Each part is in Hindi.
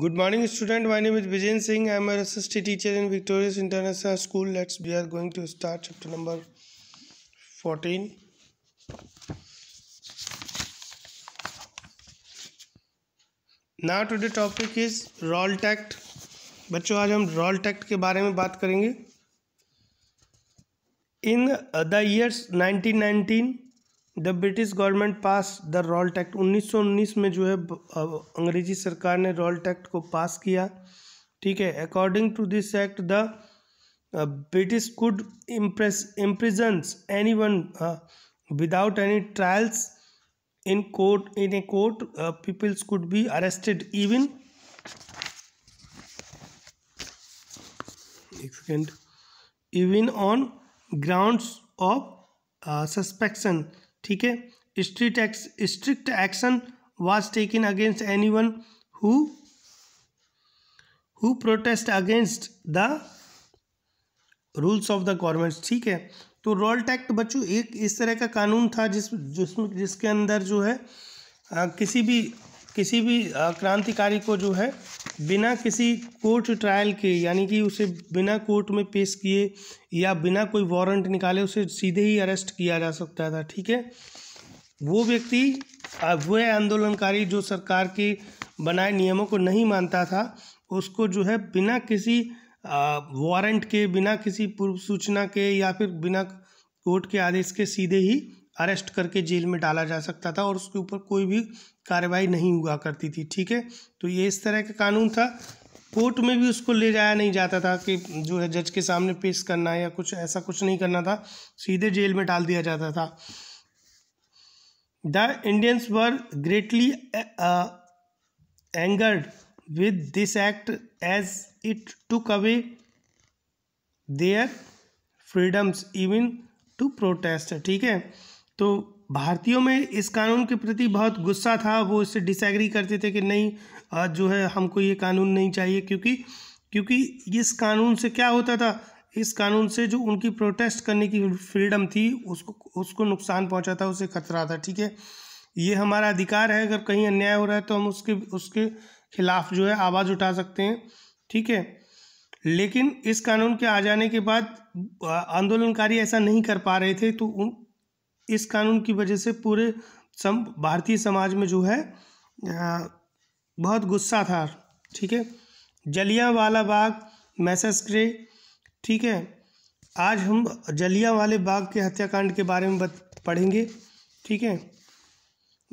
good morning student my name is Vijendra Singh I am uh assistant teacher in Victorious International School let's we are going to start chapter number fourteen now the topic is Rowlatt act बच्चों आज हम रॉल टैक्ट के बारे में बात करेंगे in the years nineteen the British government pass the Rowlatt act 1919 में जो है अंग्रेजी सरकार ने रॉल्ट एक्ट को पास किया ठीक है according to this act the British could impress imprisons anyone without any trials in court in a court peoples could be arrested even एक second even on grounds of suspection ठीक है strict ex strict action was taken against anyone who protest against the rules of the government ठीक है तो रोल एक्ट बच्चों एक इस तरह का कानून था जिस जिसमें जिसके अंदर जो है आ, किसी भी किसी भी क्रांतिकारी को जो है बिना किसी कोर्ट ट्रायल के यानी कि उसे बिना कोर्ट में पेश किए या बिना कोई वारंट निकाले उसे सीधे ही अरेस्ट किया जा सकता था ठीक है वो व्यक्ति वह आंदोलनकारी जो सरकार के बनाए नियमों को नहीं मानता था उसको जो है बिना किसी वारंट के बिना किसी पूर्व सूचना के या फिर बिना कोर्ट के आदेश के सीधे ही अरेस्ट करके जेल में डाला जा सकता था और उसके ऊपर कोई भी कार्रवाई नहीं हुआ करती थी ठीक है तो ये इस तरह का कानून था कोर्ट में भी उसको ले जाया नहीं जाता था कि जो है जज के सामने पेश करना या कुछ ऐसा कुछ नहीं करना था सीधे जेल में डाल दिया जाता था the Indians were greatly angered with this act as it took away their freedoms even to protest ठीक है तो भारतीयों में इस कानून के प्रति बहुत गुस्सा था वो इससे डिसएग्री करते थे कि नहीं आज जो है हमको ये कानून नहीं चाहिए क्योंकि क्योंकि इस कानून से क्या होता था इस कानून से जो उनकी प्रोटेस्ट करने की फ्रीडम थी उसको उसको नुकसान पहुंचा था उसे खतरा था ठीक है ये हमारा अधिकार है अगर कहीं अन्याय हो रहा है तो हम उसके उसके खिलाफ जो है आवाज़ उठा सकते हैं ठीक है लेकिन इस कानून के आ जाने के बाद आंदोलनकारी ऐसा नहीं कर पा रहे थे तो उन इस कानून की वजह से पूरे सम भारतीय समाज में जो है आ, बहुत गुस्सा था ठीक है जलिया वाला बाग मैसेस्क्रे ठीक है आज हम जलिया वाले बाग के हत्याकांड के बारे में पढ़ेंगे ठीक है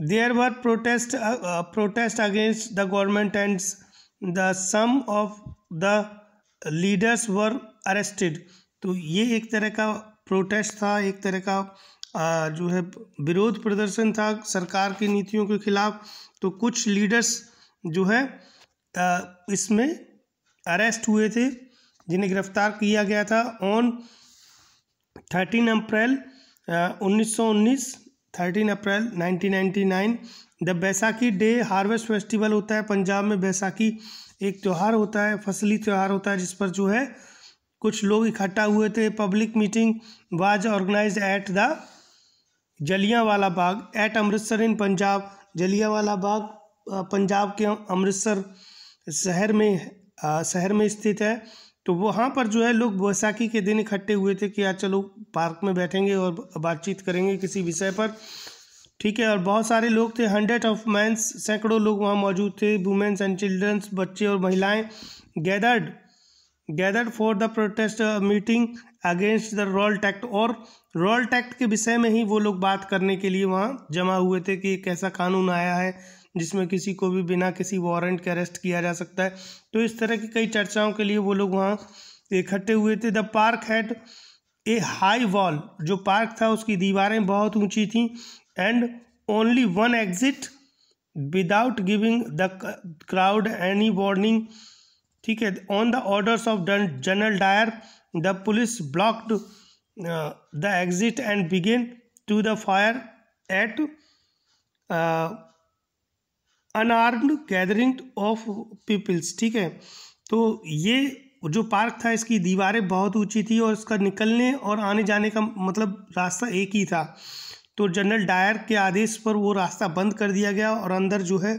there were protest protest against the government and the some of the leaders were arrested तो ये एक तरह का प्रोटेस्ट था एक तरह का जो है विरोध प्रदर्शन था सरकार की नीतियों के खिलाफ तो कुछ लीडर्स जो है इसमें अरेस्ट हुए थे जिन्हें गिरफ्तार किया गया था ऑन थर्टीन अप्रैल उन्नीस सौ उन्नीस thirteen April nineteen ninety nine the Baisakhi day harvest festival होता है पंजाब में बैसाखी एक त्यौहार होता है फसली त्यौहार होता है जिस पर जो है कुछ लोग इकट्ठा हुए थे public meeting was organise at the Jallianwala Bagh at Amritsar in Punjab Jallianwala Bagh Punjab के अमृतसर शहर में शहर में स्थित है तो वहाँ पर जो है लोग बैसाखी के दिन इकट्ठे हुए थे कि आज चलो पार्क में बैठेंगे और बातचीत करेंगे किसी विषय पर ठीक है और बहुत सारे लोग थे हंड्रेड ऑफ मैंस सैकड़ों लोग वहाँ मौजूद थे वुमेंस एंड चिल्ड्रंस बच्चे और महिलाएं gathered gathered for the protest meeting against the Rowlatt act और रोल टैक्ट के विषय में ही वो लोग बात करने के लिए वहाँ जमा हुए थे कि एक ऐसा कानून आया है जिसमें किसी को भी बिना किसी वारंट के अरेस्ट किया जा सकता है तो इस तरह की कई चर्चाओं के लिए वो लोग वहाँ इकट्ठे हुए थे the park had a high wall जो पार्क था उसकी दीवारें बहुत ऊंची थीं and only one exit without giving the crowd any warning ठीक है on the orders of General Dyer the police blocked uh, the exit and began to the fire at uh, unarmed gathering of peoples ठीक है तो ये जो पार्क था इसकी दीवारें बहुत ऊंची थी और इसका निकलने और आने जाने का मतलब रास्ता एक ही था तो जनरल डायर के आदेश पर वो रास्ता बंद कर दिया गया और अंदर जो है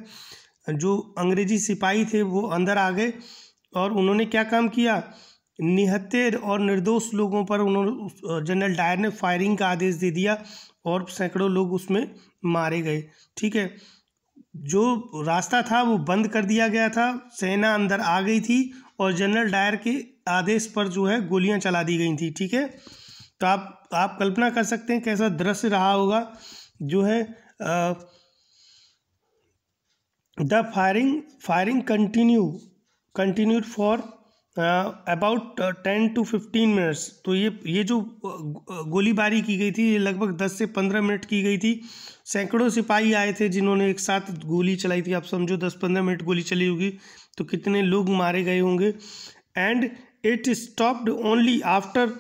जो अंग्रेजी सिपाही थे वो अंदर आ गए और उन्होंने क्या काम किया निहत्थे और निर्दोष लोगों पर उन्होंने जनरल डायर ने फायरिंग का आदेश दे दिया और सैकड़ों लोग उसमें मारे गए ठीक है जो रास्ता था वो बंद कर दिया गया था सेना अंदर आ गई थी और जनरल डायर के आदेश पर जो है गोलियां चला दी गई थी ठीक है तो आप आप कल्पना कर सकते हैं कैसा दृश्य रहा होगा जो है the firing firing continue continued for about ten to fifteen minutes तो ये ये जो गोलीबारी की गई थी ये लगभग दस से पंद्रह मिनट की गई थी सैकड़ों सिपाही आए थे जिन्होंने एक साथ गोली चलाई थी आप समझो दस पंद्रह मिनट गोली चली होगी तो कितने लोग मारे गए होंगे and it stopped only after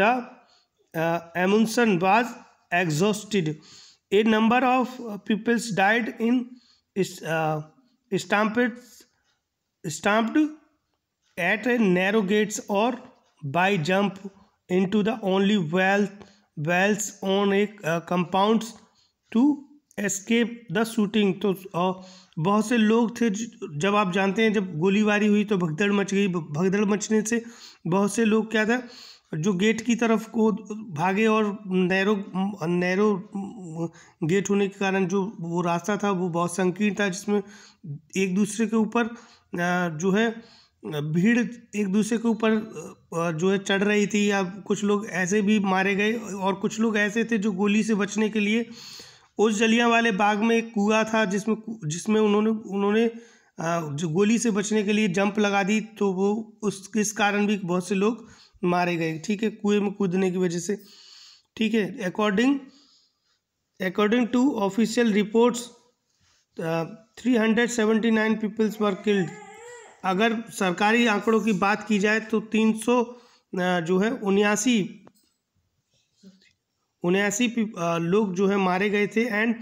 the ammunition was exhausted a number of peoples died in stamp stamped a narrow gates और by jump into the only wealth wells on a compound to escape the shooting तो uh, बहुत से लोग थे जब आप जानते हैं जब गोलीबारी हुई तो भगदड़ मच गई भगदड़ मचने से बहुत से लोग क्या था जो गेट की तरफ को भागे और नैरो नैरो गेट होने के कारण जो वो रास्ता था वो बहुत संकीर्ण था जिसमें एक दूसरे के ऊपर जो है भीड़ एक दूसरे के ऊपर जो है चढ़ रही थी या कुछ लोग ऐसे भी मारे गए और कुछ लोग ऐसे थे जो गोली से बचने के लिए उस जलिया वाले बाग में एक कुआ था जिसमें जिसमें उन्होंने उन्होंने जो गोली से बचने के लिए जंप लगा दी तो वो उस इस कारण भी बहुत से लोग मारे गए ठीक है कुएं में कूदने की वजह से ठीक है according according to official reports three hundred seventy nine peoples were killed अगर सरकारी आंकड़ों की बात की जाए तो तीन सौ जो है उन्यासी उन्यासी लोग जो है मारे गए थे and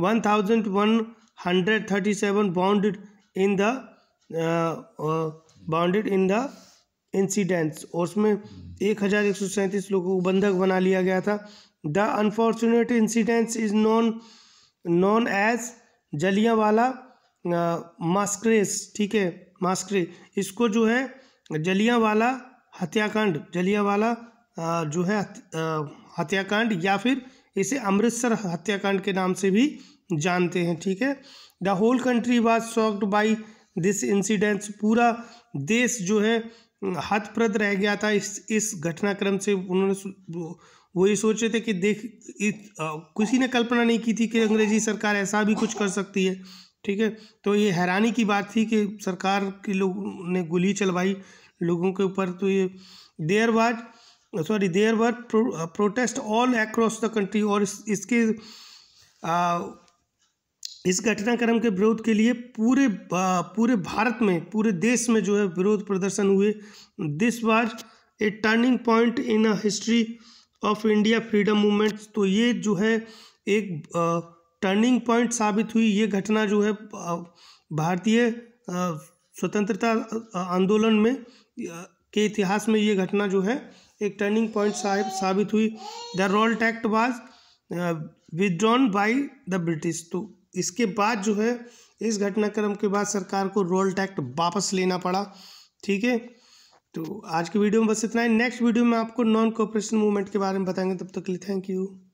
one thousand one hundred thirty seven wounded in the wounded in the incidents और उसमें एक हज़ार एक सौ सैंतीस लोगों को बंधक बना लिया गया था the unfortunate incidents is known known as Jallianwala massacre ठीक है मास्करे इसको जो है वाला हत्याकांड वाला जो है हत्याकांड या फिर इसे अमृतसर हत्याकांड के नाम से भी जानते हैं ठीक है the whole country was shocked by this incidents पूरा देश जो है हथप्रद रह गया था इस इस घटनाक्रम से उन्होंने वो ये सोच रहे थे कि देख किसी ने कल्पना नहीं की थी कि अंग्रेजी सरकार ऐसा भी कुछ कर सकती है ठीक है तो ये हैरानी की बात थी कि सरकार के लोग ने गोली चलवाई लोगों के ऊपर तो ये there was sorry there were protest all across the country और इस, इसके आ, इस घटनाक्रम के विरोध के लिए पूरे पूरे भारत में पूरे देश में जो है विरोध प्रदर्शन हुए this was a turning point in a history of India freedom movements तो ये जो है एक आ, टर्निंग पॉइंट साबित हुई ये घटना जो है भारतीय स्वतंत्रता आंदोलन में के इतिहास में ये घटना जो है एक टर्निंग पॉइंट साबित हुई the Rowlatt act was withdrawn by the British तो इसके बाद जो है इस घटनाक्रम के बाद सरकार को रोल एक्ट वापस लेना पड़ा ठीक है तो आज की वीडियो में बस इतना ही नेक्स्ट वीडियो में आपको नॉन कोऑपरेशन मूवमेंट के बारे में बताएंगे तब तक के लिए थैंक यू